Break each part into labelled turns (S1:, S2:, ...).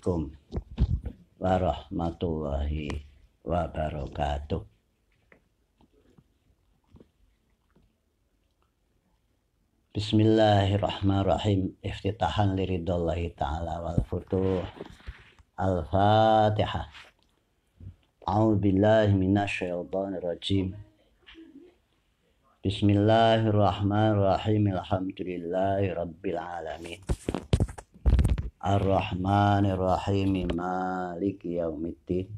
S1: alaikum warahmatullahi wabarakatuh. Bismillahirrahmanirrahim. Iftitahan liridallahi ta'ala wal futuh. Al-Fatihah. A'udzu billahi rajim. Bismillahirrahmanirrahim. Alhamdulillahi rabbil alamin. الرحمن الرحيم مالك يوم الدين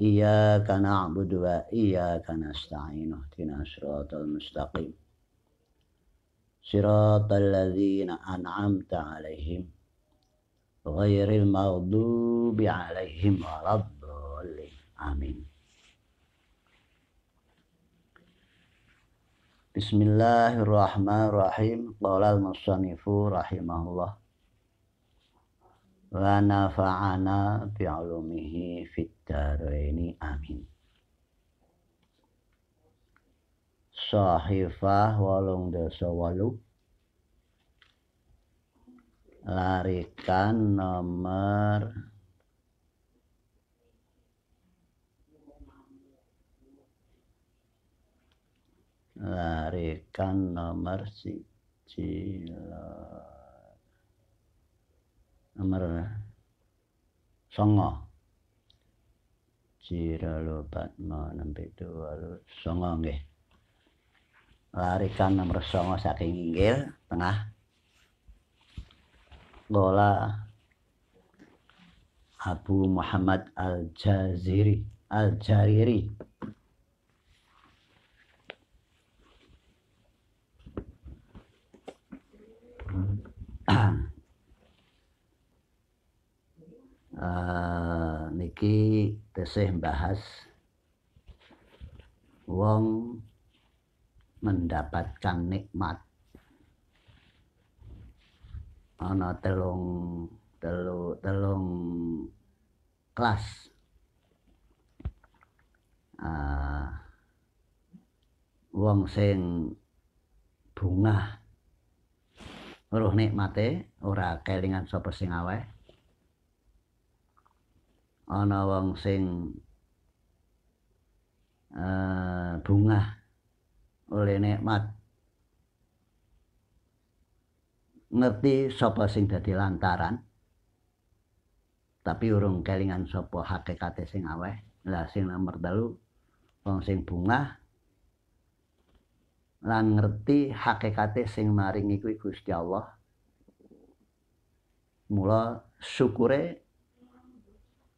S1: إياك نعبد وإياك نستعين اهدنا صراط المستقيم صراط الذين أنعمت عليهم غير المغضوب عليهم ولا الضالين آمين بسم الله الرحمن الرحيم قال المصنف رحمه الله wa nafa'ana bi'ulumihi fid daraini amin sahifah walung dasa walu larikan nomor larikan nomor siji nomor songo Jira lobat mau nembe dua lu songo nge larikan nomor songo saking inggil tengah bola Abu Muhammad Al-Jaziri Al-Jariri Eh, niki tesih bahas wong mendapatkan nikmat ana telung telu telung kelas uh, wong sing bungah roh nikmate ora kelingan sapa sing aweh ana wong sing uh, eh, bunga oleh nikmat ngerti sapa sing dadi lantaran tapi urung kelingan sapa hakikate sing aweh lah sing nomor telu wong sing bunga lan ngerti hakikate sing maringi kuwi Gusti Allah mula syukure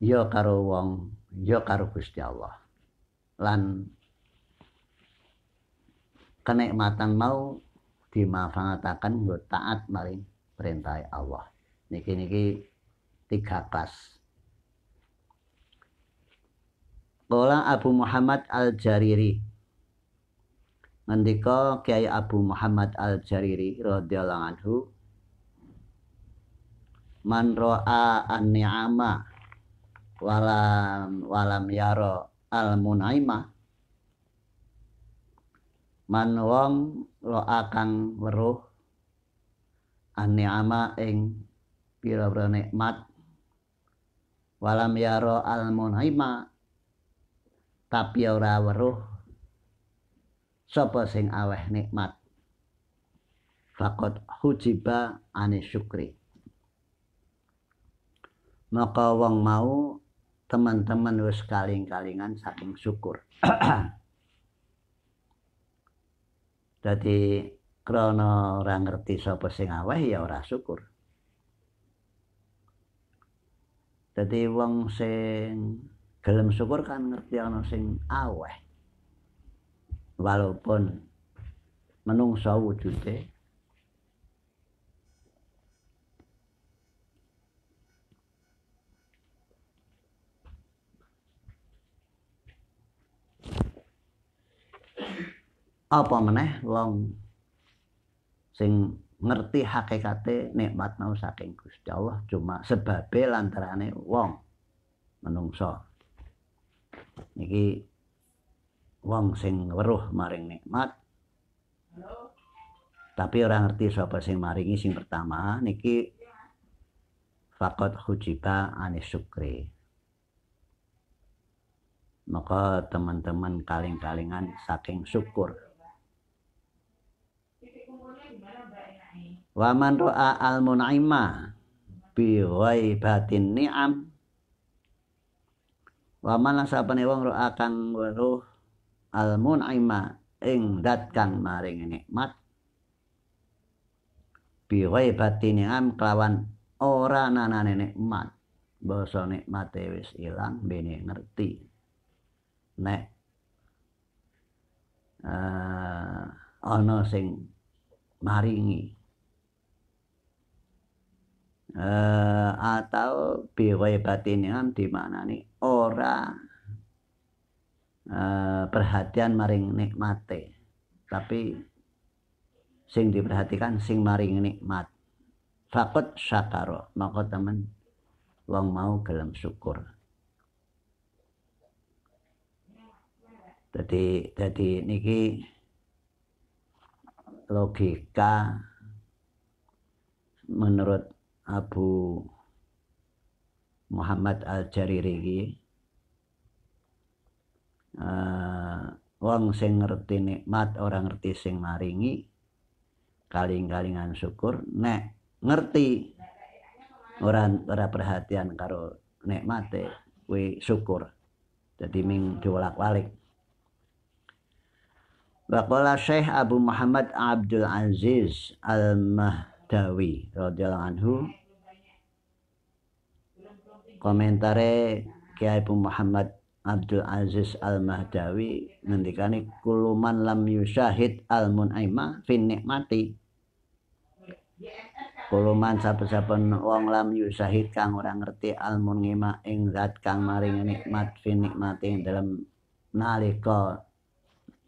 S1: ya karo wong ya karo Gusti Allah lan kenikmatan mau dimafangatakan nggo taat maring perintah Allah niki niki tiga kelas Kola Abu Muhammad Al-Jariri Ngendika Kiai Abu Muhammad Al-Jariri radhiyallahu anhu Man ro'a an-ni'ama walam walam yaro al munaimah man wong lo akang weruh ama ing pira-pira nikmat walam yaro al munaima tapi ora weruh sapa sing aweh nikmat fakot hujiba ane syukri maka wong mau teman-teman wis kaling-kalingan saking syukur. Jadi krono ora ngerti sapa sing aweh ya ora syukur. Jadi wong sing gelem syukur kan ngerti ana sing aweh. Walaupun menungsa wujude apa meneh wong sing ngerti hakikate nikmat mau saking Gusti Allah cuma sebabe lantarane wong menungso niki wong sing weruh maring nikmat tapi orang ngerti sapa sing maringi sing pertama niki fakot hujiba anis syukri maka teman-teman kaling-kalingan saking syukur wa man ro'a al mun'ima bi ghaibatin ni'am wa man sapane wong ro'a kang weruh al mun'ima ing dat kang maring nikmat bi ghaibatin ni'am kelawan ora nanane nikmat basa nikmat wis ilang bene ngerti nek eh ana sing maringi Eh, atau atau batin di mana nih ora eh, perhatian maring nikmate tapi sing diperhatikan sing maring nikmat fakot sakaro maka temen wong mau gelem syukur jadi jadi niki logika menurut Abu Muhammad Al-Jariri uh, wong sing ngerti nikmat orang ngerti sing maringi kaling-kalingan syukur nek ngerti orang ora perhatian karo nikmate kuwi syukur jadi ming diwolak-walik Bakola Syekh Abu Muhammad Abdul Aziz al mahdi Dawi radhiyallahu anhu komentare Kiai Muhammad Abdul Aziz Al Mahdawi ngendikane kuluman lam yusyahid al munaima fin nikmati kuluman saben-saben wong lam yusyahid kang ora ngerti al munima ing zat kang maring nikmat fin nikmati dalam nalika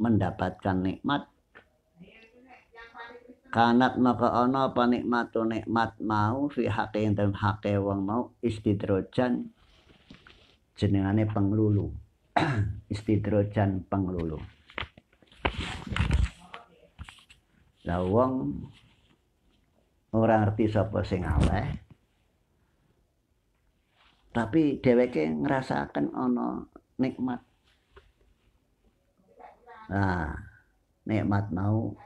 S1: mendapatkan nikmat kanat maka ana apa nikmatu nikmat mau fi hake ing dalem hake wong mau istidrojan jenengane penglulu istidrojan penglulu lah wong ora ngerti sapa sing aweh tapi dheweke ngrasaken ana nikmat nah nikmat mau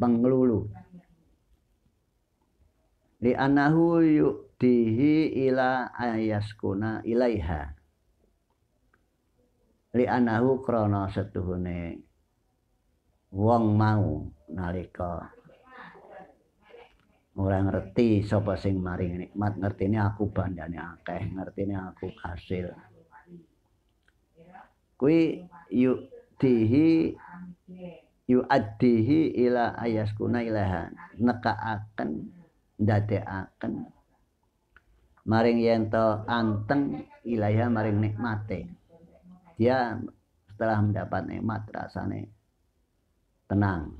S1: penglulu li'annahu yu'tihi ila ayaskuna ilaiha anahu krana setuhune wong mau nalika ora ngerti sapa sing maring nikmat ngertine aku bandane akeh ngertine aku hasil kuwi yu'tihi yu'addihi ila ayaskuna ilaiha nekaaken ndadekaken maring yento anteng ilaiha maring nikmate dia setelah mendapat nikmat rasane tenang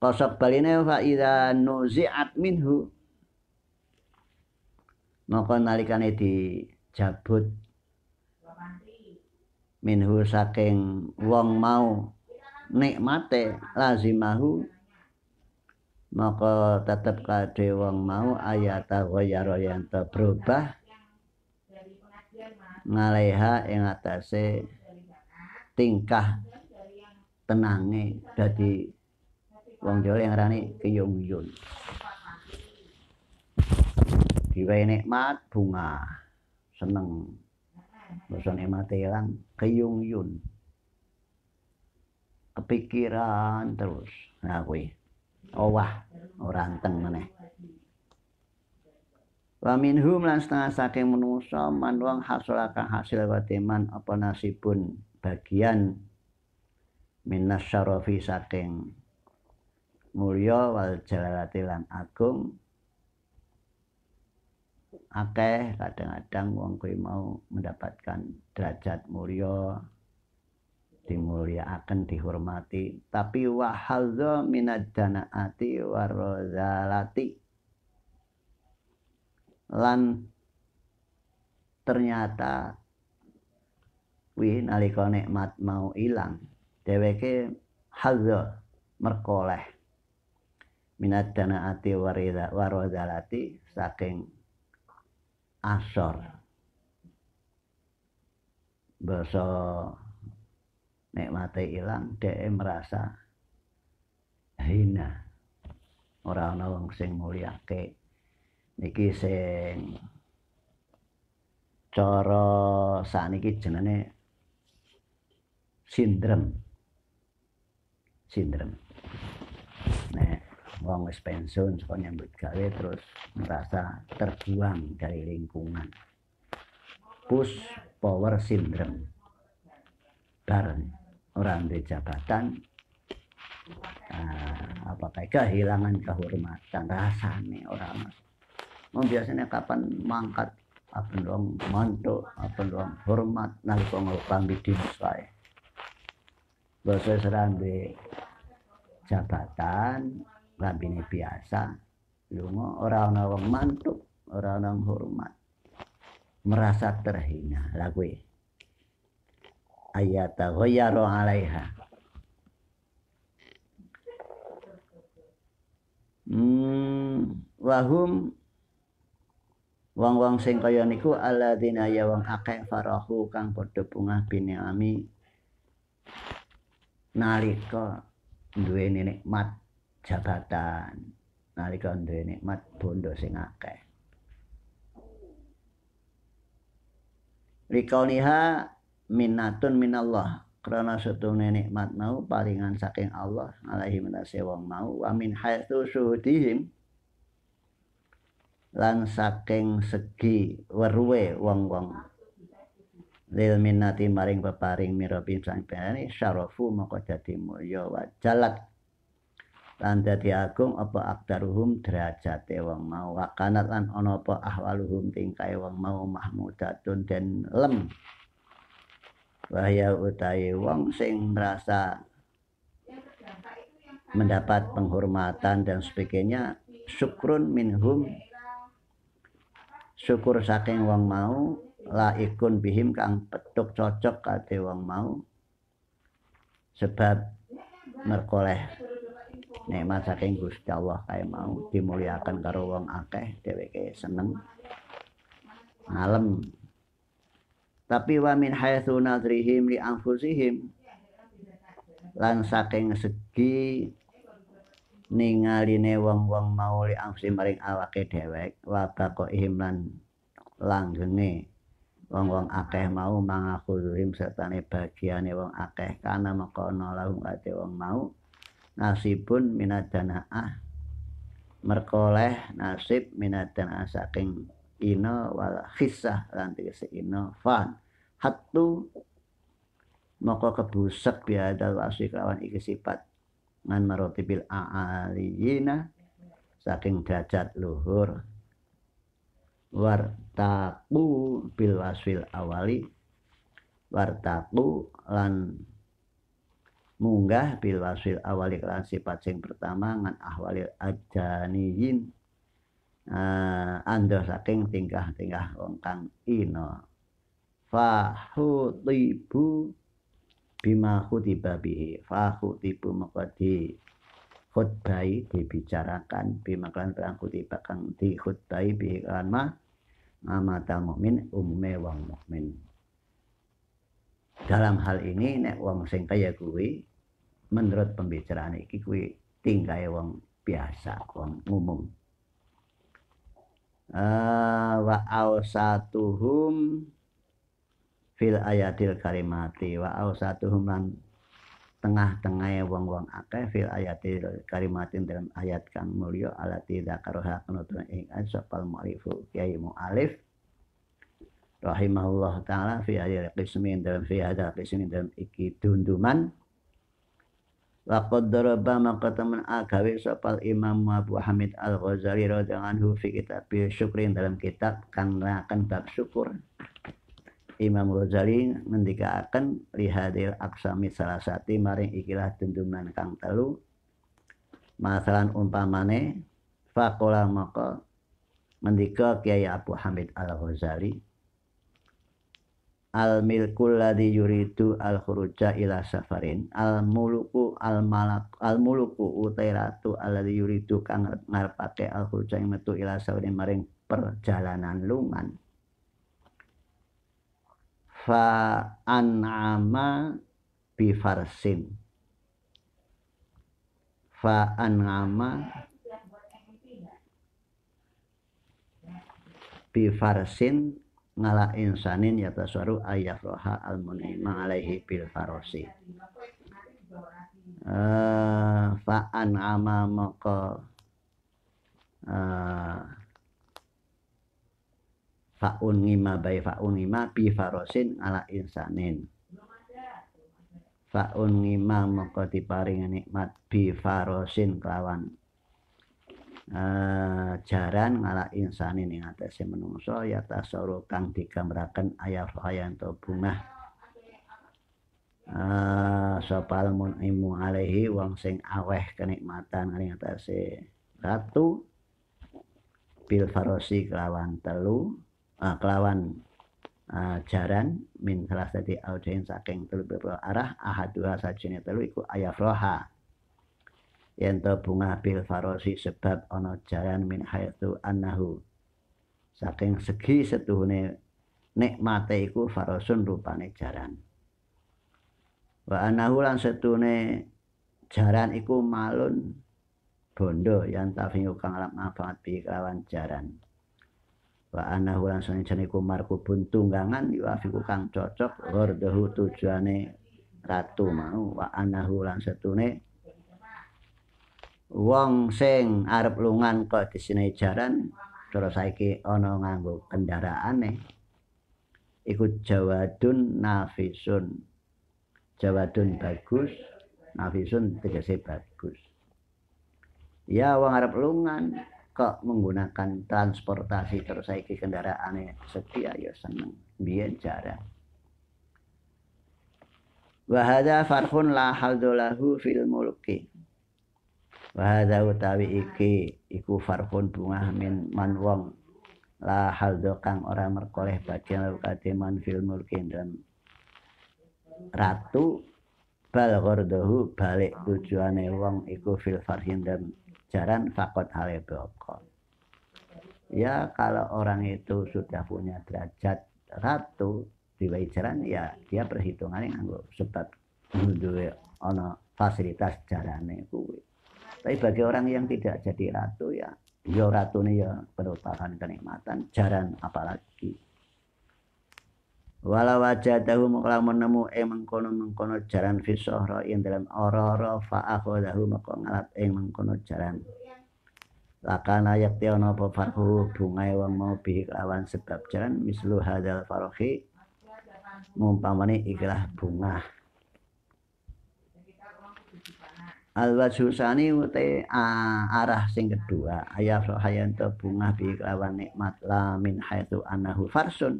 S1: kosok baline fa idza nuzi'at minhu maka nalikane dijabut minhu saking wong mau nikmate lazimahu maka tetep kadhe wong mau ayata wayara yen berubah ngaleha ing atase tingkah tenange dadi wong Jawa yang rani kiyung-yun diwe nikmat bunga seneng bosan emat hilang kiyung-yun kepikiran terus nah kuih owah oh, orang oh, teng meneh wa minhum lan setengah saking menungso man wong hasolakan hasil katiman apa nasibun bagian minas syarofi saking mulya wal jalalati lan agung akeh kadang-kadang wong kuwi mau mendapatkan derajat mulya dimuliakan dihormati tapi wahadza minad danaati warozalati lan ternyata wih nalika nikmat mau ilang dheweke hazo merkoleh minad danaati warozalati saking asor besok nikmate ilang dhek merasa hina ora ana wong sing mulyake niki sing cara sakniki jenenge sindrom sindrom nek wong wis pensiun saka nyambut gawe terus merasa terbuang dari lingkungan push power syndrome bareng orang di jabatan nah, apakah kehilangan kehormatan rasa nih orang mau biasanya kapan mangkat apa doang mantu apa doang hormat nanti di ngelukami di musai bahasa serambe jabatan ini biasa lu orang orang mantu orang orang hormat merasa terhina lagu. ya ayatahayyaru alaiha hmm, wahum wong-wong sing kaya niku alladzina ya wong akeh farahu kang padha bungah binami nalika duwe nikmat jabatan nalika duwe nikmat bondo sing akeh Likoniha minatun minallah karena setune nikmat mau palingan saking Allah alaihi minase wong mau wa min haitsu suhudihim lan saking segi weruwe wong-wong lil minati maring peparing mirabin sang penani syarafu maka dadi mulya wa jalat lan dadi agung apa aktaruhum derajate wong mau wakanat lan ana apa ahwaluhum tingkae wong mau mahmudatun den lem wahya utai wong sing merasa mendapat penghormatan dan sebagainya syukrun minhum syukur saking wong mau laikun bihim kang petuk cocok kate wong mau sebab merkoleh nikmat saking Gusti Allah kaya mau dimuliakan karo wong akeh dheweke seneng malam. tapi wa min haitsu nadrihim li anfusihim lan saking segi ningaline wong-wong mau li anfusih maring awake dhewek Wabako baqaihim lan langgene wong-wong akeh mau mangakhurim serta ne bagiane wong akeh kana maka ono lahum kate wong mau nasibun minadana'ah, ah merkoleh nasib minadana'ah saking Ino, wal khisah lan tegese ino fan hatu moko kebusek biadal wasi kelawan iki sifat ngan marotibil a'aliyina saking derajat luhur wartaku bil wasil awali wartaku lan munggah bil wasil awali kelan sifat sing pertama ngan ahwalil ajaniyin uh, eh, ando saking tingkah-tingkah wong kang ina fahutibu bima khutiba bihi fahutibu maka di khutbai dibicarakan bima klan perang khutiba kang di khutbai bihi kelan ma amatal mukmin umme wong mukmin dalam hal ini nek wong sing kaya kuwi menurut pembicaraan iki kuwi tingkahe wong biasa wong umum Eh, wa ausatuhum fil ayatil karimati wa ausatuhum lan tengah-tengah wong-wong akeh fil ayatil karimatin dalam ayat kang ala tidak dzakaroha kenutun ing asfal ma'rifu kiai mu alif rahimahullah taala fi ayatil qismin dalam fi ayatil qismin dalam iki dunduman Lakot doroba maka teman agawe sopal Imam Abu Hamid Al-Ghazali radhiyallahu anhu fi kitab syukrin dalam kitab kang akan bab syukur. Imam Ghazali mendika akan lihadil aksami salah satu maring ikilah tuntunan kang telu. Masalan umpamane fakola maka mendika Kiai Abu Hamid Al-Ghazali al milku ladhi yuridu al khuruja ila safarin al muluku al malak al muluku utai ratu alladhi yuridu kang ngarepake al khuruja yang metu ila safarin maring perjalanan lungan fa an'ama bi fa an'ama bi farsin ngala insanin ayah roha al-munima alaihi bil farosi uh, fa'an ama moko uh, fa'un ngima bayi fa'un ngima bi farosin ala insanin fa'un ngima moko diparingi nikmat bi farosin kelawan Eh, jaran ngala insani ning si menungso ya tasoro kang digambraken ayah hayanto to uh, sopal munimu alaihi wong sing aweh kenikmatan ning si ratu pil farosi kelawan telu uh, kelawan uh, jaran min salah satu audain saking telu beberapa arah ahaduha sajine telu iku ayah roha yen to bunga bil farosi sebab ana jaran min hayatu annahu saking segi setuhune nikmate iku farosun rupane jaran wa annahu lan setuhune jaran iku malun bondo yang tafingu kang alam manfaat bi kelawan jaran wa annahu lan setuhune jaran iku marku buntunggangan yuafiku kang cocok gordohu tujuane ratu mau wa annahu lan setuhune wong sing arep lungan kok disinai jaran terus saiki ana nganggo kendaraan nih iku jawadun nafisun jawadun bagus nafisun tegese bagus ya wong arep lungan kok menggunakan transportasi terus saiki kendaraan setia ya seneng biar jarak Wahada farhun la haudulahu fil mulki Wahada utawi iki iku farhun bunga min man wong la haldo kang orang merkoleh bagian lalu kademan fil mulkin dan ratu bal gordohu balik tujuane wong iku fil farhin dan jaran fakot hale bokon ya kalau orang itu sudah punya derajat ratu di jaran ya dia perhitungannya nganggo sebab duwe ana fasilitas jarane kuwi tapi bagi orang yang tidak jadi ratu ya, yo ratu nih ya merupakan kenikmatan, jaran apalagi. Walau wajah tahu mukla menemu emang eh, kono mengkono jaran fisohro yang dalam ororo faahu tahu mengkono ngalap emang kono jaran. Lakana yakti ono apa farhu bungai wang mau bihi kelawan sebab jaran misluh hadal farohi mumpamani ikrah bunga al wajhu sani uti ah, arah sing kedua ayah sohayanto bunga bi kelawan nikmat la min haitu anahu farsun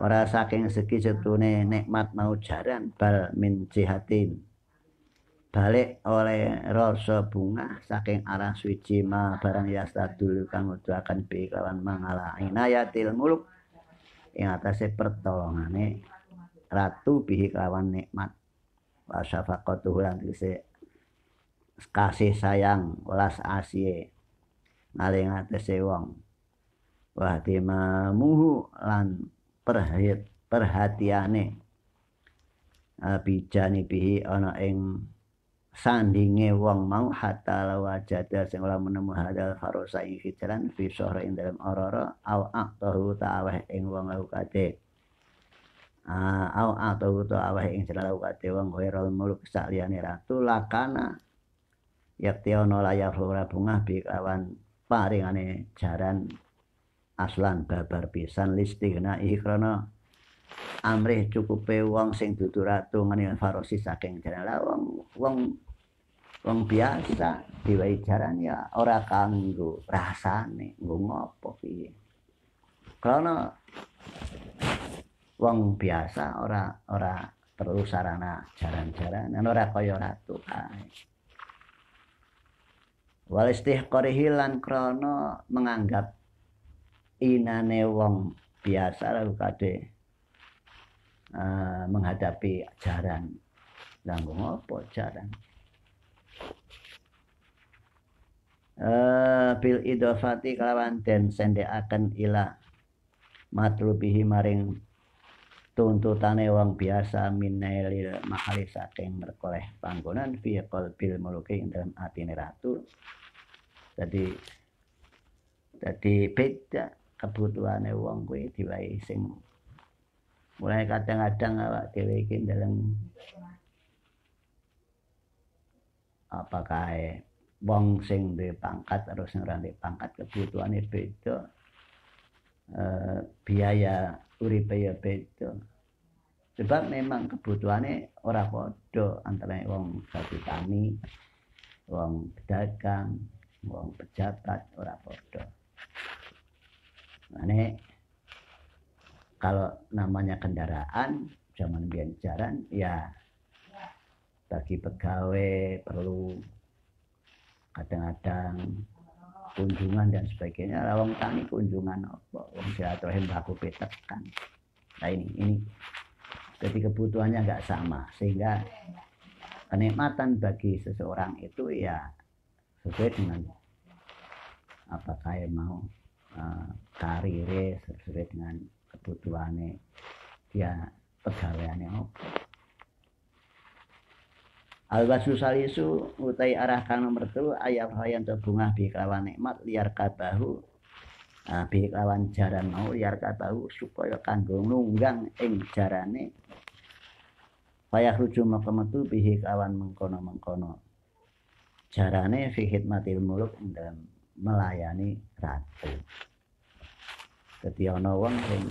S1: ora saking segi setune nikmat mau jaran bal min jihatin balik oleh rasa bunga saking arah suci ma barang dulu kang akan bi kelawan mangala inayatil muluk yang atasnya pertolongan ratu bihi kelawan nikmat wa syafaqatuhu lan kasih sayang welas asih maring atese wong wahtimamuhu lan perhatian perhatiane abijani ah, bihi ana ing sandinge wong mau hatta lawajada sing ora nemu hadal farosa ing hijran fi sahra ing dalam aurora au aqtahu ta'ala ing wong lahu kate ah, au aqtahu ta'ala ing jalal kate wong ghairul muluk sak ratu lakana yakti ana layar ora bungah bi lawan paringane jaran aslan babar pisan listigna ikrana amrih cukupe wong sing dudu ratu ngene farosi saking jaran lah wong wong wong biasa diwehi jaran ya ora kanggo rasane nggo ngopo piye krana wong biasa ora ora perlu sarana jaran-jaran ora kaya ratu kae wal istihqarihi lan krana menganggap inane wong biasa lalu kade uh, menghadapi jaran langgung apa jaran uh, eh, bil idofati kelawan den akan ila matlubihi maring tuntutane wong biasa minailil mahali saking merkoleh panggonan fi qalbil muluki dalam atine ratu jadi jadi beda kebutuhane wong kuwi diwai sing mulai kadang-kadang awak dhewe iki dalam apakah kae wong sing duwe pangkat terus sing ora pangkat kebutuhane beda e, biaya uripe ya beda. Sebab memang kebutuhannya orang padha antara wong satu tani, wong pedagang, wong pejabat orang padha. Mane kalau namanya kendaraan zaman biar jaran ya bagi pegawai perlu kadang-kadang kunjungan dan sebagainya wong tani kunjungan apa wong silaturahim petek kan nah ini ini jadi kebutuhannya nggak sama sehingga kenikmatan bagi seseorang itu ya sesuai dengan apakah yang mau uh, karirnya sesuai dengan kebutuhannya dia ya, pegawaiannya apa Al-Wasu Salisu utai arah kang nomor tu ayam hayan tu bunga bihiklawan nikmat liar kabahu uh, ah, bihiklawan jaran mau liar kabahu supaya kanggung nunggang ing jarane payah rucu mekemetu bihiklawan mengkono-mengkono jarane fi khidmati muluk dan melayani ratu ketiana wong sing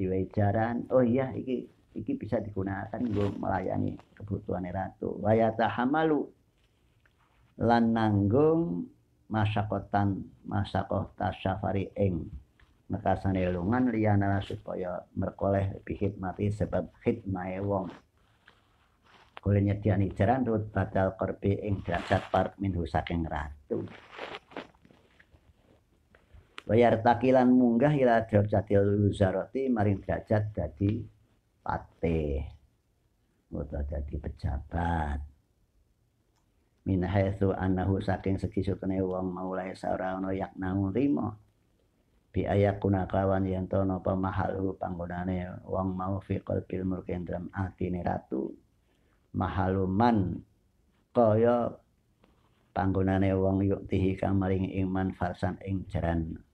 S1: diwejaran oh iya iki iki bisa digunakan gue melayani kebutuhan ratu wayata hamalu lan nanggung masakotan masakoh tasafari ing nekasane lungan liyana supaya merkoleh hikmati sebab khidmahe wong kula nyediani jaran rut batal korbi ing derajat park minhu saking ratu Bayar takilan munggah ila derajat zaroti maring derajat dadi pate utawa dadi pejabat min haitsu annahu saking segi sukene wong maulae saura ana yakna nrimo bi ayakuna kawan yen to napa mahalu panggonane wong mau fi qalbil mulki dalam atine ratu mahaluman kaya panggonane wong yuktihi kang maring iman farsan ing jaran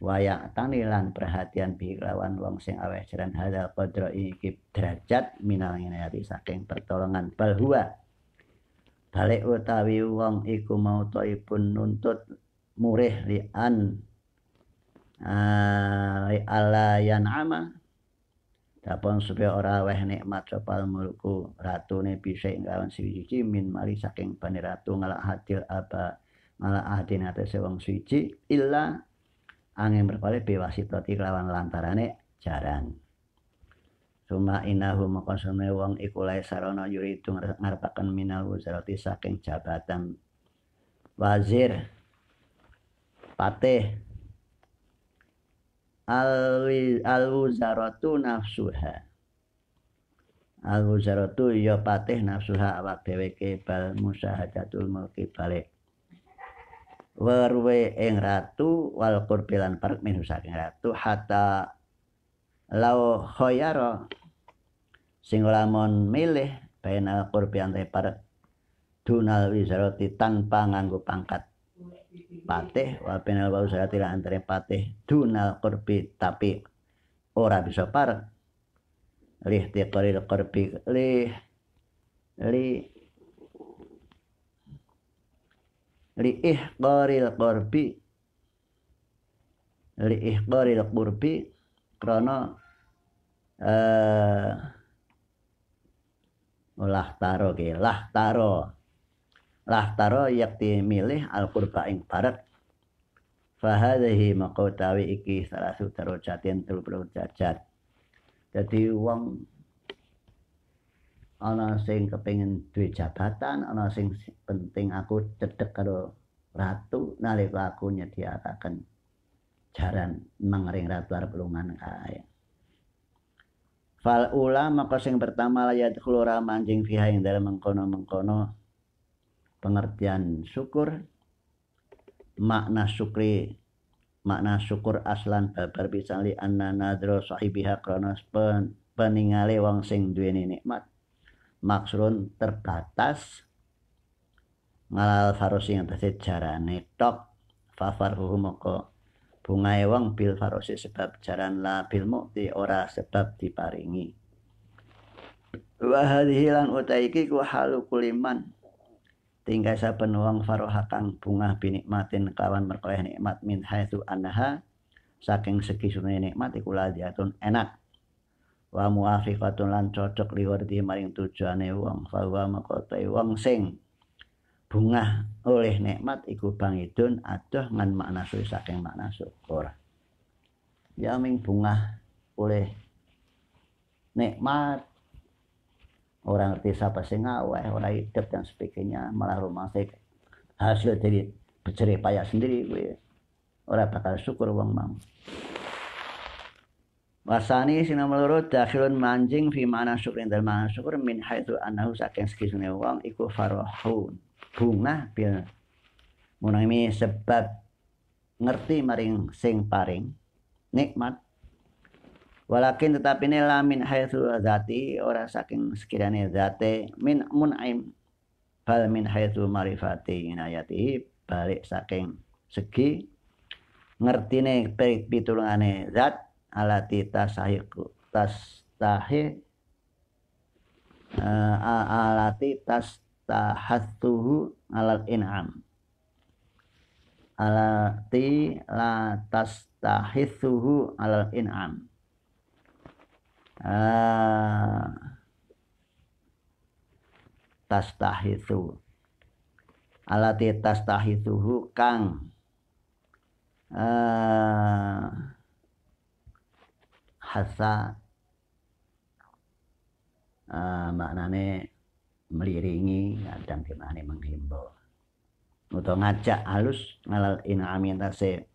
S1: wayak tanilan perhatian bi lawan wong sing aweh jaran hadal kodro iki derajat minal nginayati saking pertolongan balhua balik utawi wong iku mau toipun nuntut murih lian uh, ala ala yan'ama Dapun supaya ora weh nikmat sopal mulku ratu ratune bisa nglawan siji min mali saking bani ratu ngalak hadil apa ngalak ahdin atas wong suci illa angin berpale bewasitoti kelawan lantarane jaran Suma inahu mengkonsumi wong ikulai sarono yuri itu minal wuzaroti saking jabatan wazir pateh al nafsuha al ya pateh nafsuha awak dheweke bal musahadatul mulki balik werwe eng ratu wal kurpilan parek minhu saking ratu hatta lau hoyaro singulamon milih bainal kurpian te parek dunal wisaroti tanpa nganggo pangkat patih wa penal bau lan antare patih dunal kurpi tapi ora bisa parek lih tiqaril kurpi lih li ihqaril qurbi ihqaril qurbi krana eh uh, lah taro ke lah taro lah taro yakti milih al qurba ing barat fahadhi maqutawi iki salah satu jatin 30 derajat jadi wong ana sing kepengen duwe jabatan ana sing penting aku cedhek karo ratu nalika aku nyediakaken jaran mengering ratu arep lungan kae fal ula maka sing pertama layat khulura manjing fiha yang dalam mengkono-mengkono pengertian syukur makna syukri makna syukur aslan babar pisan li anna nadro sahibiha kronos pen, peningale wong sing duweni nikmat maksrun terbatas ngalal farosi yang tadi jarane tok fafar huhu moko bunga wong bil farosi sebab jaran la bil mukti ora sebab diparingi wa hilang utaiki ku halu kuliman tinggal saben wong faroha kang bunga binikmatin kelawan merkoleh nikmat min haitsu anha saking segi sunai nikmat iku ladiatun enak wa muafiqatun lan cocok liwardi maring tujuane wong wa maqta wong sing bunga oleh nikmat iku bangidun adoh ngan makna saking makna syukur ya ming bunga oleh nikmat orang ngerti siapa sing aweh orang hidup dan sebagainya malah rumah saya hasil dari berjerih payah sendiri gue orang bakal syukur wong mau Wasani sing melurut dakhilun manjing fi ma'na syukur dan ma'na syukur min haitsu annahu saking segi sune wong iku farahun. Bunga bil munami sebab ngerti maring sing paring nikmat Walakin tetapi ini lamin haitsu zati ora saking sekiranya zate min munaim bal min haitsu marifati inayati balik saking segi ngertine pitulungane zat alati tasahiku eh, tastahi uh, alati tahatuhu alal in'am alati la tastahithuhu alal in'am uh, tastahithu alati tastahithuhu kang uh, hasa uh, eh, maknane meliringi kadang maknane menghimbau untuk ngajak halus ngalal inami tase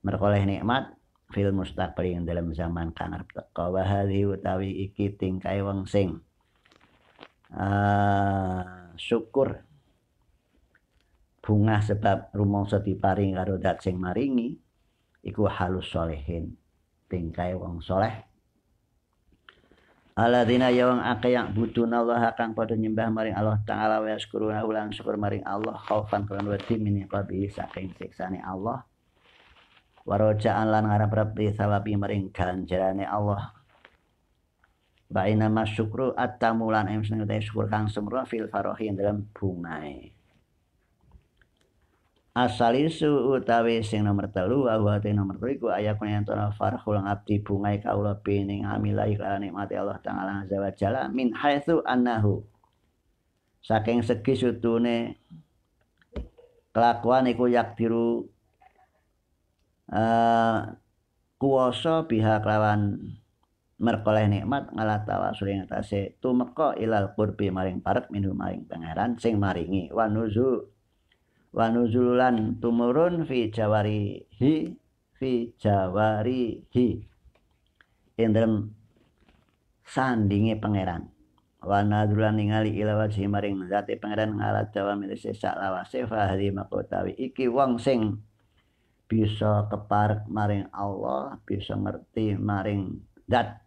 S1: merkoleh nikmat fil mustaqbal yang dalam zaman kang arep teko utawi iki tingkai wong sing uh, syukur bunga sebab rumangsa diparing karo dat sing maringi iku halus solehin tingkai wong soleh Alladzina ya wong akeh yang buduna Allah kang pada nyembah maring Allah taala wa yaskuruna ulang syukur maring Allah khaufan kan wedi min qabi saking siksane Allah warojaan lan ngarep-arep di sawabi maring ganjarane Allah Baina masyukru atamulan tamulan em seneng syukur kang semra fil farohin dalam bungai asalisu utawi sing nomor telu wa hati nomor telu iku ayakun yang tono farhul abdi bungai kaula bining amila iklan nikmati Allah taala azza wa jalla min haithu annahu saking segi sutune kelakuan iku yak diru uh, eh, kuwasa biha kelawan merkoleh nikmat ngalah tawa suri ngatasi tumeko ilal kurbi maring parek minum maring pangeran sing maringi wanuzu wa tumurun fi jawarihi fi jawarihi ing dalam sandinge pangeran wana nadzulan ningali ilawat si maring zati pangeran ngalat jawa milis sak lawase fa hadi makotawi iki wong sing bisa keparek maring Allah bisa ngerti maring zat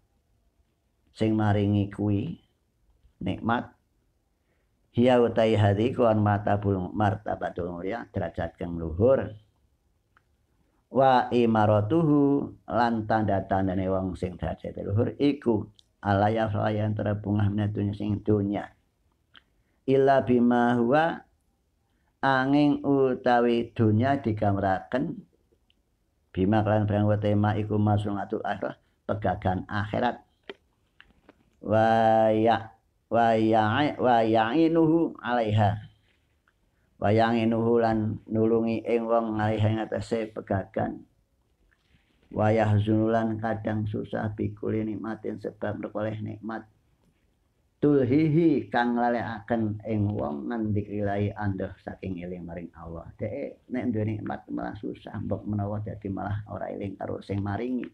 S1: sing maringi kui nikmat Hia utai hari kuan mata bul martabatul mulia derajat kang luhur. Wa imaratuhu lan tanda-tandane wong sing derajat luhur iku alaya yang terpungah menetunya sing dunya. Illa bima huwa angin utawi dunya digamraken bima kelan barang tema iku masulatul akhirah pegagan akhirat. Wa ya wa ya'inuhu alaiha wa ya'inuhu lan nulungi ing wong alaiha ing atase pegagan wa yahzunulan kadang susah bikuli nikmatin sebab beroleh nikmat tulhihi kang lalekaken ing wong ngendikilai andoh saking eling maring Allah dek nek duwe nikmat malah susah mbok menawa dadi malah ora eling karo sing maringi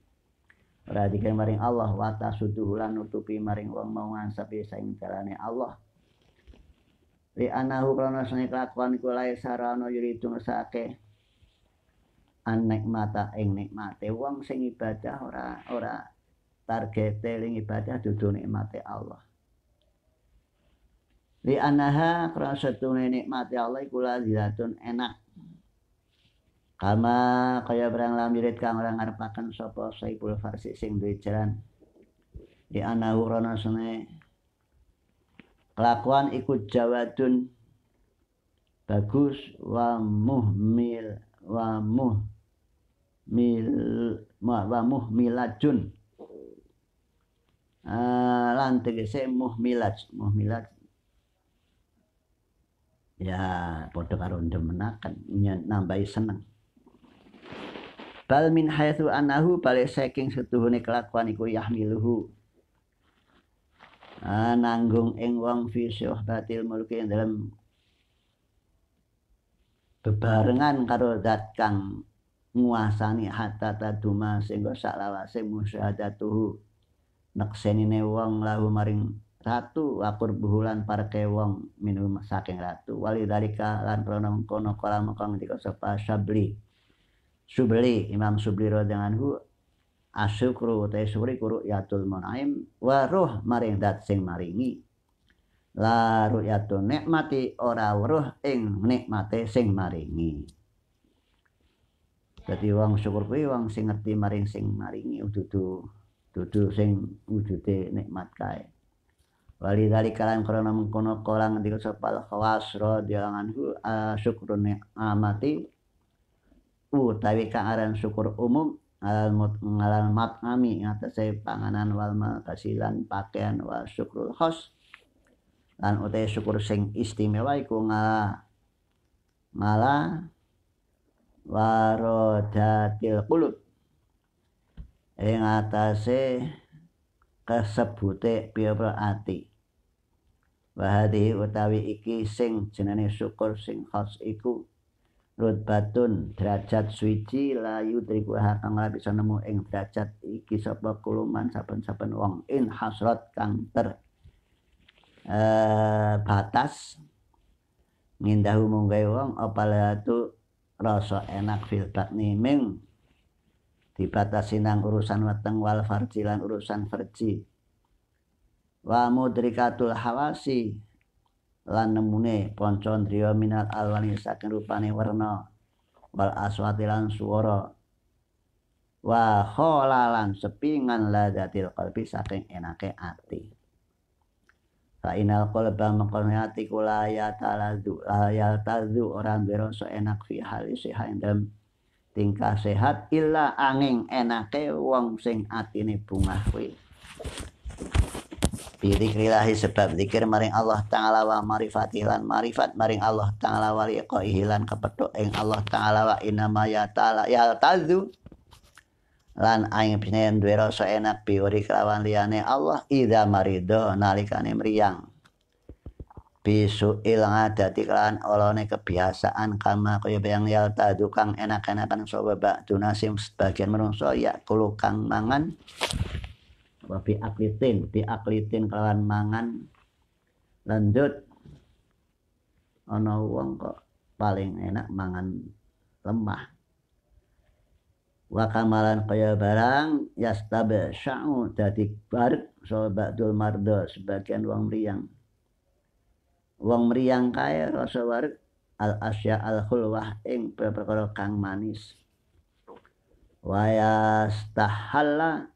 S1: perhatikan maring Allah wata suduhulan nutupi maring wong mau ngansepi ya saing jalane Allah li anahu krana sene kelakuan kulai sarano yuri yuridu ngesake an nikmata ing nikmate wong sing ibadah ora ora target ling ibadah dudu nikmate Allah li anaha krana setune nikmate Allah iku lazatun enak Kama kaya barang lam yurid kang orang arepaken sapa Saiful Farsi sing duwe jalan. Di ana urana sene kelakuan iku jawadun bagus wa muhmil wa muh mil wa muhmilajun uh, ah, lan tegese muh muhmilaj ya padha karo demenaken nambahi seneng bal min haitsu anahu balik saking setuhune kelakuan iku yahmiluhu nah, nanggung ing wong fi syuhbatil mulki ing dalam bebarengan karo zat kang nguasani hatta taduma sehingga saklawase musyahadatuhu naksenine wong lahu maring ratu akur buhulan parke wong minum saking ratu wali dalika lan rono kono kolam kong dikosapa sabli Subli Imam Subli radhiyallahu asyukru utai syukri kuru yatul munaim wa ruh maring dat sing maringi la ru'yatun nikmati ora weruh ing nikmate sing maringi dadi wong syukur kuwi wong sing ngerti maring sing maringi dudu dudu sing wujude nikmat kae wali dari kalian krana mengkono kolang ngendika sopal khawas radhiyallahu anhu syukrun nikmati utawi kaaran syukur umum ngalan ngalan matami ngatasé panganan wal makasilan pakaian wal syukur khos lan utawi syukur sing istimewa iku ngala ngala warodatil kulut ing ngatasé kesebute piyapa ati wa utawi iki sing jenenge syukur sing khos iku rutbatun derajat suci layu triku kang ora bisa nemu ing derajat iki sapa kuluman saben-saben wong in hasrat kang ter eh, batas ngindahu uang wong apa tu rasa enak fil batni ming dibatasi nang urusan weteng wal farji lan urusan farji wa mudrikatul hawasi lan nemune panca ndriya minal alwani saking rupane werna wal aswati lan swara wa kholalan sepingan ladatil qalbi saking enake ati fa inal qalba mengkon ati kula ya taladu la ya tazu orang beron so enak fi hali sehat tingkah sehat illa angin enake wong sing atine bungah kuwi Bidikrilahi sebab zikir maring Allah Ta'ala wa marifati marifat maring Allah Ta'ala wa liqaihi lan ing Allah Ta'ala wa inama ya ta'ala ya tazu lan aing pinen duwe rasa enak biwuri kelawan liyane Allah ida marido nalikane meriang bisu ilang dadi kelan olone kebiasaan kama kaya bayang ya tadu kang enak-enakan sapa bak dunasim sebagian menungso ya kang mangan wa bi aklitin bi aklitin kelawan mangan lanjut ana wong kok paling enak mangan lemah Wakamalan kaya barang yastabe sya'u dadi barik sobatul mardo sebagian wong meriang. wong meriang kaya rasa warik al asya al khulwah ing perkara kang manis wa yastahalla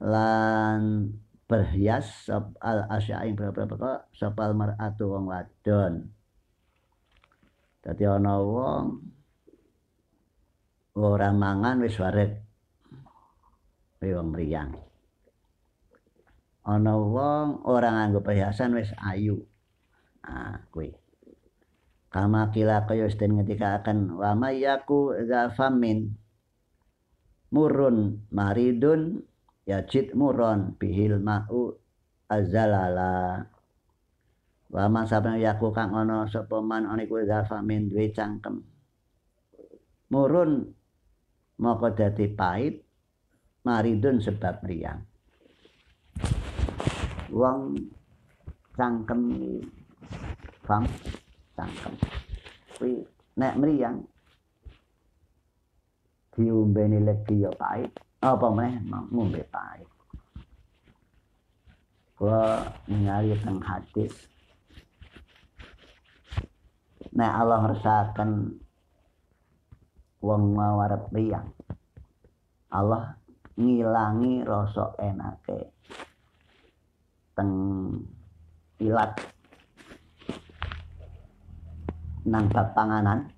S1: lan berhias sop al asya berapa-berapa kok sopal mar'atu wong wadon dadi ana wong ora mangan wis waret wong mriyang ana wong ora nganggo perhiasan wis ayu ah kuwi kama kila kaya den ketika akan wamayaku zafamin murun maridun yajid muron bihil ma'u azalala wa man sabana yaku kang ana sapa man ana iku zafa min duwe cangkem murun maka dadi pahit maridun sebab riang, wong cangkem bang cangkem kuwi nek mriyang diombeni legi ya pahit apa meneh ngombe pahit kula ningali teng hati, nek Allah ngresaken wong mau arep Allah ngilangi rasa enake teng ilat nang bab panganan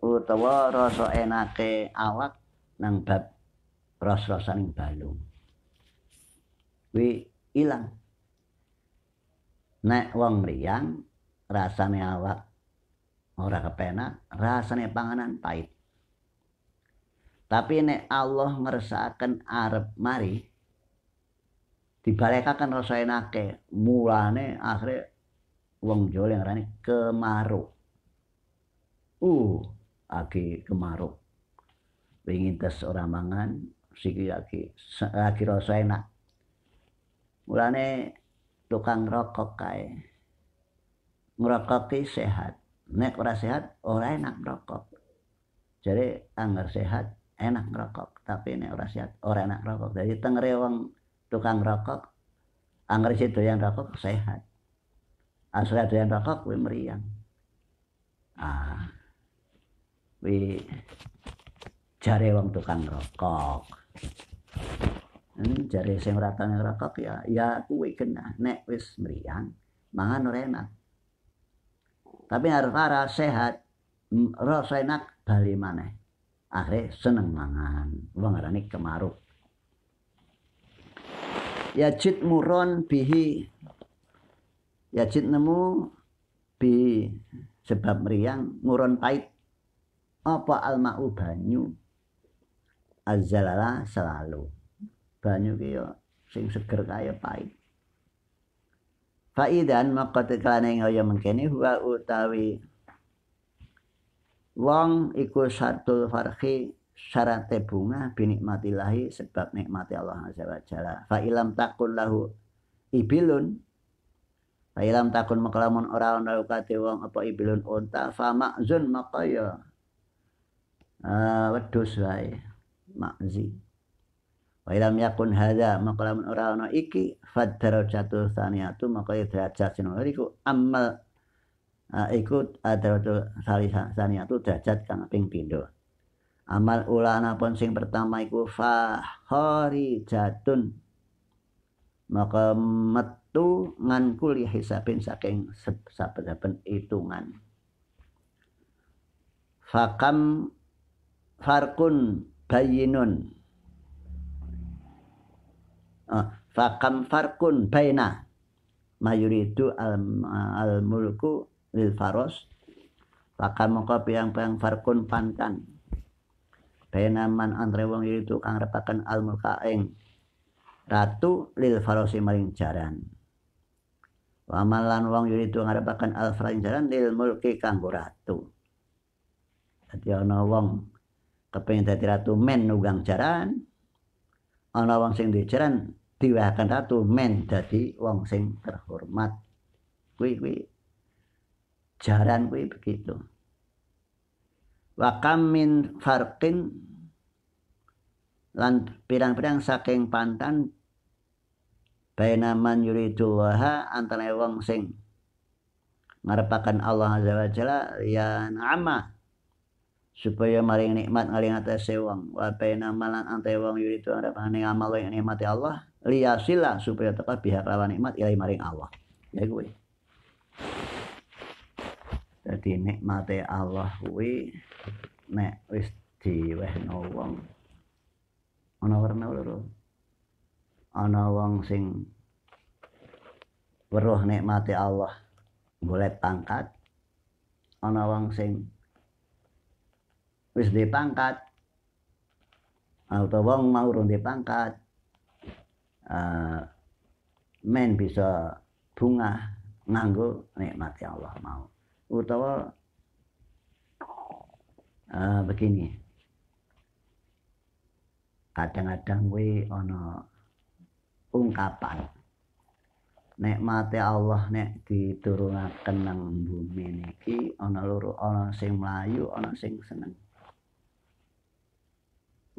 S1: utawa rasa enake awak nang bab ros-rosan ing balung. Kuwi ilang. Nek wong rasa rasane awak ora kepenak, rasane panganan pahit. Tapi nek Allah ngersakaken arep mari dibalekaken rasa enake, mulane akhire wong jole ngarani kemaruk. Uh, agi kemaruk tes ora mangan siki lagi lagi rasa enak mulane tukang rokok kae ngrokok sehat nek ora sehat ora enak rokok jadi anggar sehat enak ngerokok tapi nek ora sehat ora enak rokok jadi tengere wong tukang rokok anggar sing yang rokok sehat asal ah, doyan rokok kuwi meriang ah bi jare wong tukang rokok hmm, jare sing ora tukang rokok ya ya kuwi kena nek wis mriyang mangan ora enak tapi harus ora sehat rasa enak bali maneh Akhire seneng mangan wong arane kemaruk cit muron bihi ya cit nemu bi sebab meriang muron pait apa almau banyu azalala selalu banyu ki yo sing seger kaya pahit Faidan maka tekalane kaya mengkene huwa utawi wong iku satu farhi syarate bunga binikmatilahi sebab nikmati Allah azza wa jalla fa ilam takun lahu ibilun fa ilam takun maklamun ora ana kate wong apa ibilun unta fa ma'zun maka ya uh, eh, wedus wae makzi wa ilam yakun hadza maka lamun ora ana iki fad darajatu saniyatu maka ya derajat sing loro iku amal uh, iku darajatu saniyatu derajat kang ping pindho amal ulana pun sing pertama iku fahori jatun maka metu ngan kuli hisapin saking saben-saben hitungan fakam farkun bayinun ah, fakam farkun baina mayuridu al, al mulku lil faros fakam kopi yang piang farkun pantan baina man antre wong itu kang repakan al mulka eng ratu lil farosi maring jaran wamalan wong wong yuridu ngarepaken al farosi jaran lil mulki kanggo ratu jadi ana wong kepengen dadi ratu men nunggang jaran ana wong sing duwe jaran diwahakan ratu men dadi wong sing terhormat kuwi kuwi jaran kuwi begitu wa kam min farqin lan pirang-pirang saking pantan bainaman yuridu waha antara wong sing ngarepakan Allah azza wa jalla ya supaya maring nikmat ngaling atas sewang wa namalan antai ante wong yuri tuan ada paning amal yang nikmati Allah liasilah supaya tepat pihak lawan nikmat ilai maring Allah ya gue jadi nikmati Allah gue nek wis no wong ana warna loro ana wong sing weruh nikmati Allah boleh pangkat ana wong sing wis duwe pangkat atau wong mau urung pangkat uh, men bisa bunga nganggo mati Allah mau utawa uh, begini kadang-kadang we ono ungkapan nikmate Allah nek diturungaken nang bumi niki ana loro ana sing mlayu ana sing seneng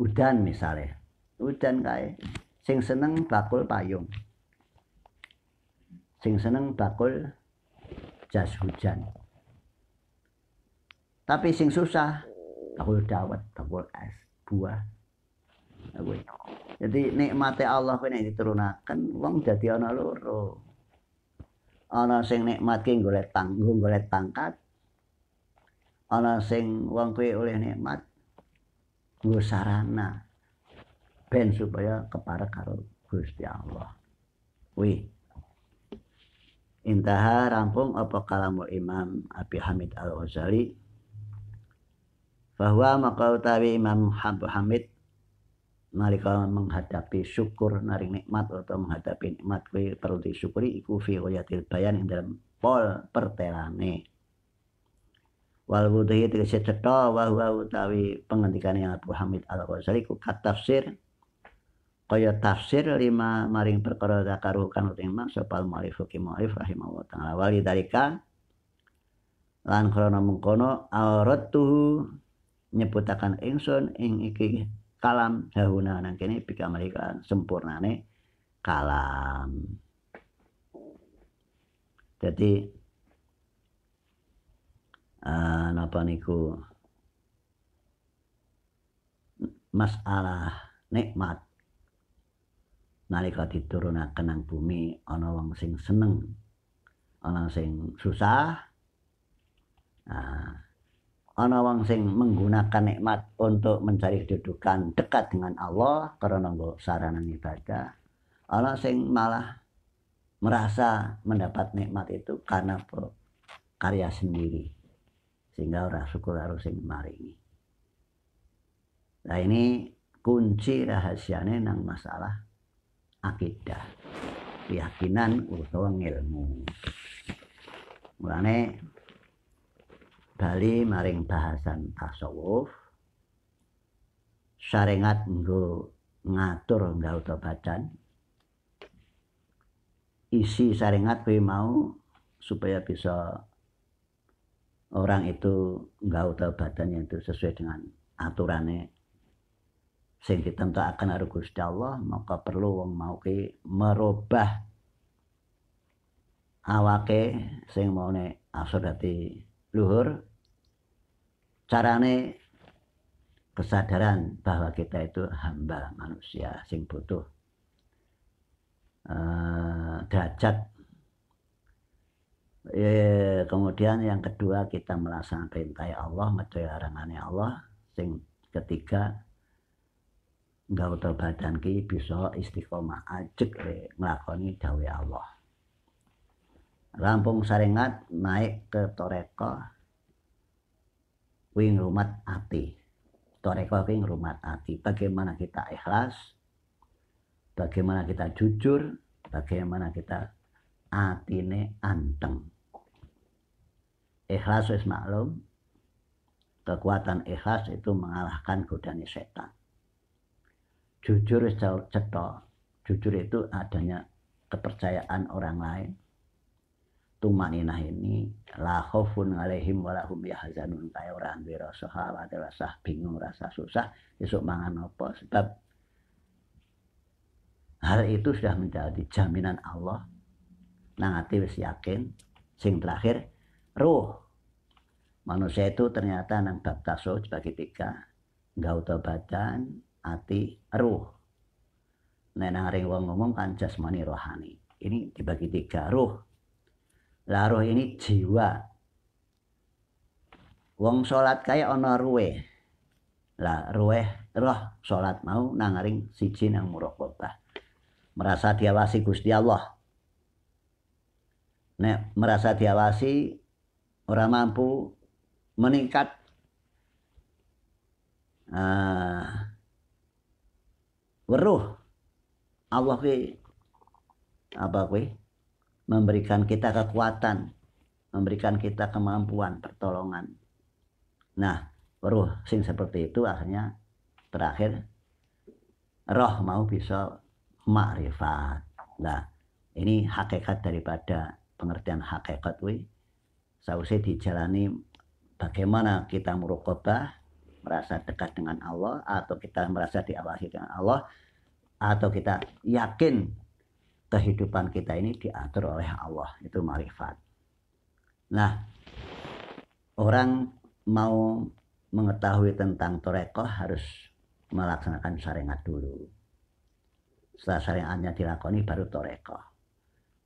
S1: udan misalnya udan kae sing seneng bakul payung sing seneng bakul jas hujan tapi sing susah bakul dawet bakul es buah jadi nikmati Allah kowe nek diturunaken wong dadi ana loro ana sing ki golek tanggung golek pangkat ana sing wong kuwi oleh nikmat gue sarana ben supaya kepada karo Gusti Allah. wih Intaha rampung apa kalamu Imam Abi Hamid Al Ghazali bahwa maka utawi Imam Abu Hamid nalika menghadapi syukur nari nikmat atau menghadapi nikmat kuwi perlu disyukuri iku fi bayan ing dalam pol pertelane wal wuduhi itu cetha wa huwa utawi yang Abu Hamid Al-Ghazali ku tafsir kaya tafsir lima maring perkara zakaru kan uting mak sopal mu'alif ki mu'alif rahimahullah ta'ala wali dalika lan krana mengkono auratuhu nyebutakan ingsun ing iki kalam hahuna nang kene mereka sempurnane kalam jadi uh, napa niku masalah nikmat nalika diturunake nang bumi ana wong sing seneng ana sing susah ah, ana wong sing menggunakan nikmat untuk mencari kedudukan dekat dengan Allah karena nggo sarana ibadah ana sing malah merasa mendapat nikmat itu karena karya sendiri sehingga ora syukur karo sing maringi. Nah ini kunci rahasianya nang masalah akidah, keyakinan utawa ilmu. Mulane bali maring bahasan tasawuf syaringat nggo ngatur nggawe badan isi syaringat kuwi mau supaya bisa orang itu nggak tahu badannya itu sesuai dengan aturannya sing akan karo Gusti Allah maka perlu wong mau ki merubah awake sing maune asor dadi luhur carane kesadaran bahwa kita itu hamba manusia sing butuh uh, derajat Eh, kemudian yang kedua kita melaksanakan perintah ya Allah ngedaya harangannya ya Allah sing ketiga nggak utuh badan ki bisa istiqomah ajek le ngelakoni dawe ya Allah rampung saringat naik ke toreko wing rumat ati toreko wing rumat ati bagaimana kita ikhlas bagaimana kita jujur bagaimana kita atine anteng. Ikhlas wis maklum, kekuatan ikhlas itu mengalahkan godaan setan. Jujur wis cetok, jujur itu adanya kepercayaan orang lain. Tumaninah ini la khaufun alaihim wa lahum yahzanun kaya ora duwe rasa khawatir, rasa bingung, rasa susah besok mangan apa sebab hal itu sudah menjadi jaminan Allah nang ati wis yakin sing terakhir ruh manusia itu ternyata nang bab taso sebagai tiga utuh badan ati ruh nenang ring wong ngomong kan jasmani rohani ini dibagi tiga ruh lah ruh ini jiwa wong salat kaya ana ruwe lah ruwe roh salat mau nang ring siji nang murokobah merasa diawasi Gusti Allah nek merasa diawasi orang mampu meningkat uh, weruh Allah ke, apa kuwi memberikan kita kekuatan memberikan kita kemampuan pertolongan nah weruh sing seperti itu akhirnya terakhir roh mau bisa makrifat nah ini hakikat daripada pengertian hakikat we sausai dijalani bagaimana kita merokobah merasa dekat dengan Allah atau kita merasa diawasi dengan Allah atau kita yakin kehidupan kita ini diatur oleh Allah itu marifat nah orang mau mengetahui tentang torekoh harus melaksanakan syariat dulu setelah syariatnya dilakoni baru torekoh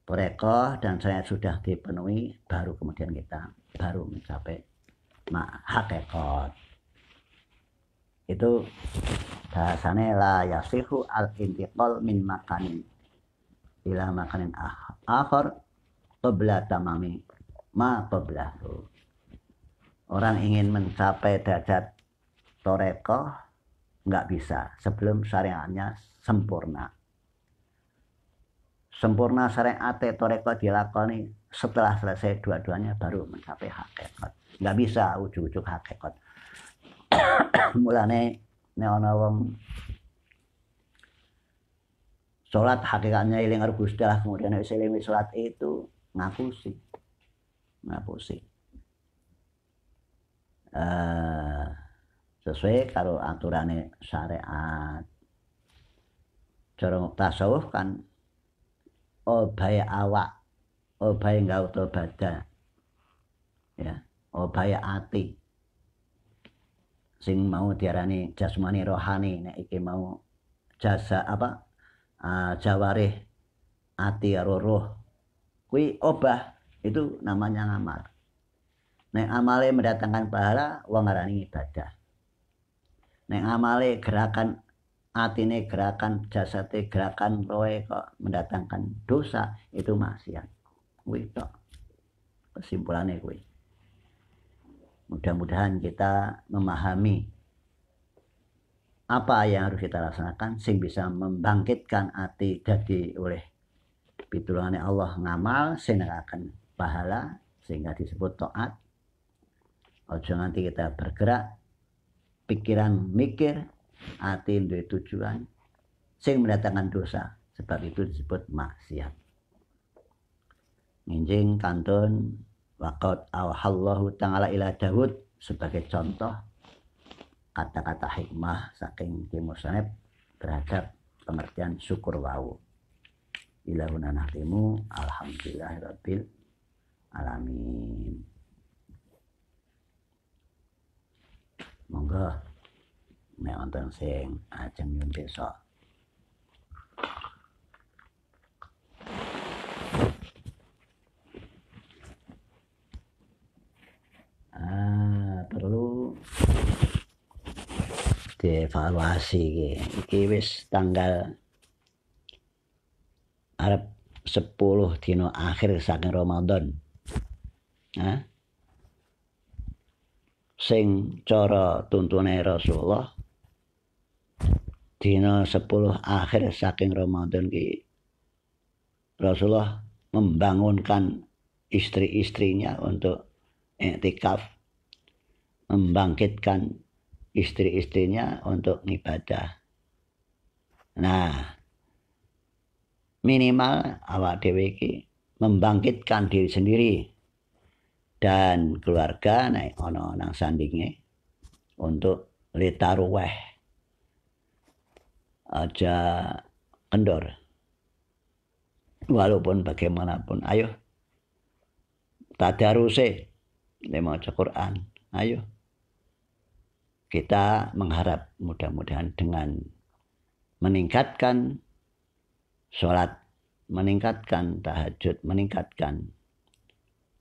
S1: torekoh dan saya sudah dipenuhi baru kemudian kita baru mencapai hakikat itu bahasanya la yasihu al intiqal min makanin ila makanin ah-, akhar qabla tamami ma qablahu orang ingin mencapai derajat torekoh nggak bisa sebelum syariatnya sempurna sempurna syariat toreko dilakoni setelah selesai dua-duanya baru mencapai hakikat nggak bisa ujuk-ujuk hakikat mulane nek ana wong hakikatnya iling argus kemudian wis eling sholat itu ngapusi ngapusi uh, sesuai kalau aturannya syariat corong tasawuf kan obahe awak, nggak gawe badan. Ya, obahe ati. Sing mau tiarani jasmani rohani nek iki mau jasa apa? Uh, jawareh ati karo ya roh. Kuwi obah itu namanya ngamal. Nek amale mendatangkan pahala wong ngarani ibadah. Nek amale gerakan atine gerakan jasate gerakan roe kok mendatangkan dosa itu maksiat kuwi tok kesimpulannya kuwi mudah-mudahan kita memahami apa yang harus kita laksanakan sing bisa membangkitkan hati jadi oleh pitulungane Allah ngamal sing akan pahala sehingga disebut taat Ojo nanti kita bergerak pikiran mikir hati duwe tujuan sing mendatangkan dosa sebab itu disebut maksiat nginjing kantun wakot awahallahu ta'ala ila Dawud sebagai contoh kata-kata hikmah saking Timur Sanep terhadap pengertian syukur wau ilahuna nahtimu alhamdulillahirrabbil alamin monggo mek wonten sing ajeng nyun desa ah, perlu dievaluasi iki iki wis tanggal arep 10 dino akhir saking Ramadan ha sing cara tuntune Rasulullah dina sepuluh akhir saking Ramadan ki Rasulullah membangunkan istri-istrinya untuk iktikaf membangkitkan istri-istrinya untuk ibadah nah minimal awak dewi membangkitkan diri sendiri dan keluarga naik ono nang sandinge untuk litaruweh aja kendor walaupun bagaimanapun ayo tadaruse lima aja Quran ayo kita mengharap mudah-mudahan dengan meningkatkan sholat meningkatkan tahajud, meningkatkan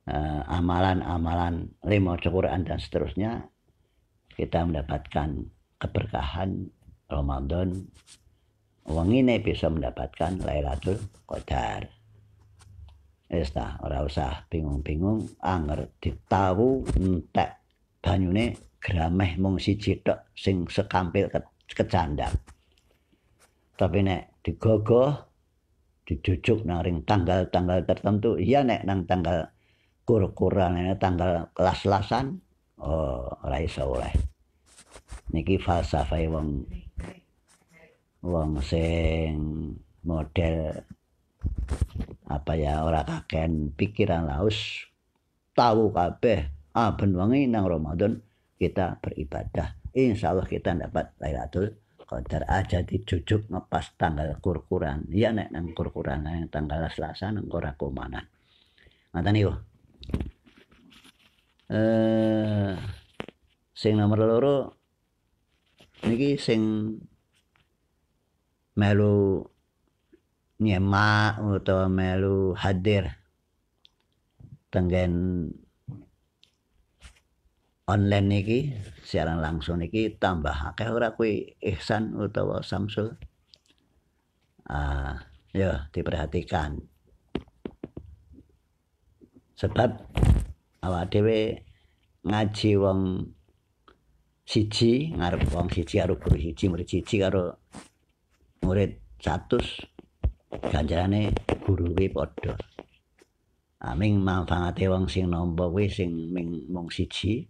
S1: eh, amalan-amalan lima Quran dan seterusnya, kita mendapatkan keberkahan Ramadan wong ini bisa mendapatkan Lailatul Qadar. Wis ta, ora usah bingung-bingung anger ah, ditawu entek banyune grameh mung siji tok sing sekampil ke kecandang. Tapi nek digogoh dijujuk naring tanggal-tanggal tertentu, iya nek nang tanggal kur-kuran tanggal kelas-lasan, oh ora iso oleh. niki falsafah wong wong sing model apa ya ora kaken pikiran laus tahu kabeh aben wengi nang Ramadan kita beribadah insya Allah kita dapat Lailatul Qadar aja ah, dijujuk ngepas tanggal kurkuran ya nek nang kurkuran nang tanggal Selasa nang ora mana ngaten yo eh sing nomor loro niki sing melu nyemak utawa melu hadir tenggen online niki siaran langsung niki tambah akeh ora kuwi ihsan utawa samsul ah ya diperhatikan sebab awak dhewe ngaji wong siji ngarep wong siji karo guru siji murid siji karo murid 100 ganjarane guru kuwi padha aming ah, manfaate wong sing nampa kuwi sing ming mung siji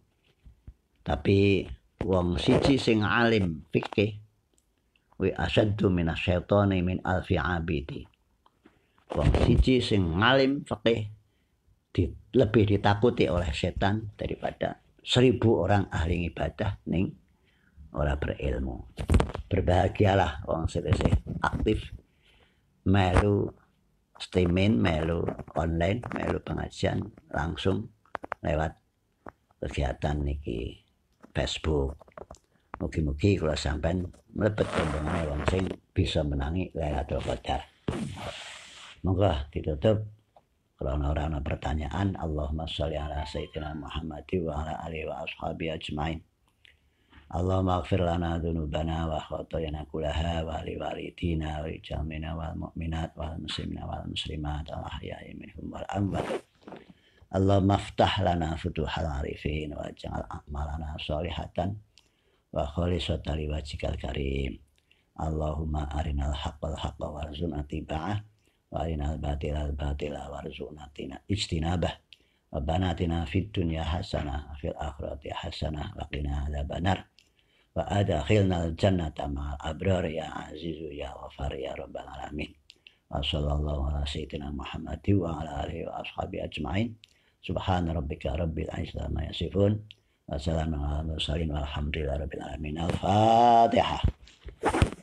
S1: tapi wong siji sing alim fikih kuwi asaddu minas syaitani min alfi abidi wong siji sing alim fikih di, lebih ditakuti oleh setan daripada seribu orang ahli ibadah ning ora berilmu. Berbahagialah wong selesai aktif melu streaming, melu online, melu pengajian langsung lewat kegiatan niki Facebook. Mugi-mugi kalau sampean mlebet rombongan wong sing bisa menangi Lailatul Qadar. Monggo ditutup kalau orang-orang pertanyaan, Allahumma sholli ala sayyidina Muhammadi wa ala alihi wa ashabi ajmain. Allahumma aghfir lana dhunubana wa khotoyana kulaha wa li walidina wa jamina wa mu'minat wa muslimina wal muslimat al ahya'i minhum wal amwat. Allahumma aftah lana futuhal arifin wa jangal a'malana salihatan wa kholisatan li wajhikal karim. Allahumma arinal haqqal haqqa warzuqna tiba'ah وارنا الباطل الباطل وارزقنا اجتنابه ربنا اتنا في الدنيا حسنه وفي الاخره حسنه وقنا عذاب النار وادخلنا الجنه مع الابرار يا عزيز يا غفار يا رب العالمين وصلى الله على سيدنا محمد وعلى اله واصحابه اجمعين سبحان ربك رب العزه عما يصفون وسلام على المرسلين والحمد لله رب العالمين الفاتحه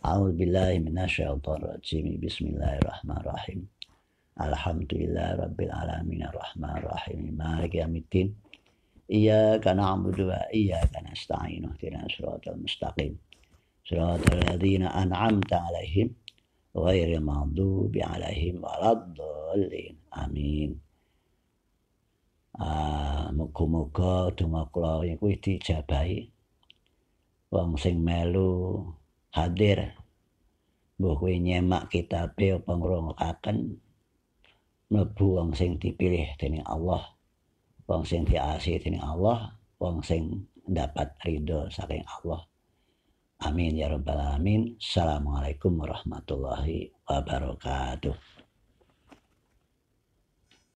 S1: A'udzu billahi minasyaitonir rajim. Bismillahirrahmanirrahim. Alhamdulillahirabbil alamin arrahmanir rahim. Maliki yaumiddin. Iyyaka na'budu wa iyyaka nasta'in. Ihdinas siratal mustaqim. Siratal ladzina an'amta 'alaihim ghairil maghdubi 'alaihim waladdallin. Amin. Ah, muga-muga donga kula kuwi dijabahi. Wong sing melu hadir buku nyemak kita beo akan mlebu wong sing dipilih dening Allah wong sing asih dening Allah wong sing dapat ridho saking Allah amin ya rabbal alamin assalamualaikum warahmatullahi wabarakatuh